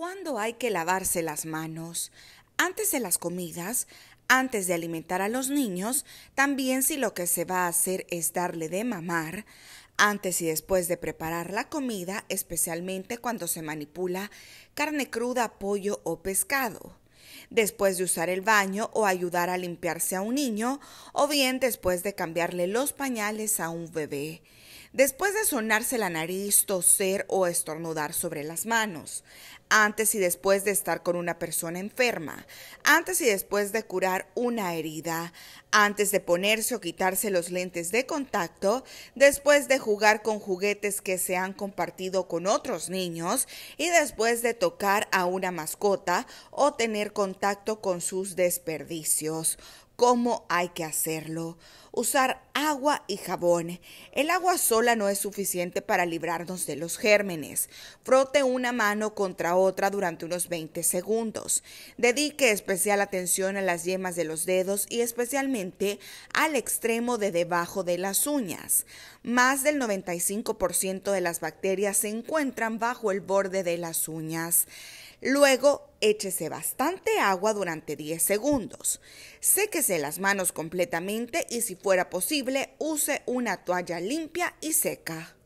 ¿Cuándo hay que lavarse las manos? Antes de las comidas, antes de alimentar a los niños, también si lo que se va a hacer es darle de mamar, antes y después de preparar la comida, especialmente cuando se manipula carne cruda, pollo o pescado, después de usar el baño o ayudar a limpiarse a un niño, o bien después de cambiarle los pañales a un bebé. Después de sonarse la nariz, toser o estornudar sobre las manos, antes y después de estar con una persona enferma, antes y después de curar una herida, antes de ponerse o quitarse los lentes de contacto, después de jugar con juguetes que se han compartido con otros niños y después de tocar a una mascota o tener contacto con sus desperdicios cómo hay que hacerlo. Usar agua y jabón. El agua sola no es suficiente para librarnos de los gérmenes. Frote una mano contra otra durante unos 20 segundos. Dedique especial atención a las yemas de los dedos y especialmente al extremo de debajo de las uñas. Más del 95% de las bacterias se encuentran bajo el borde de las uñas. Luego, Échese bastante agua durante 10 segundos. Séquese las manos completamente y si fuera posible, use una toalla limpia y seca.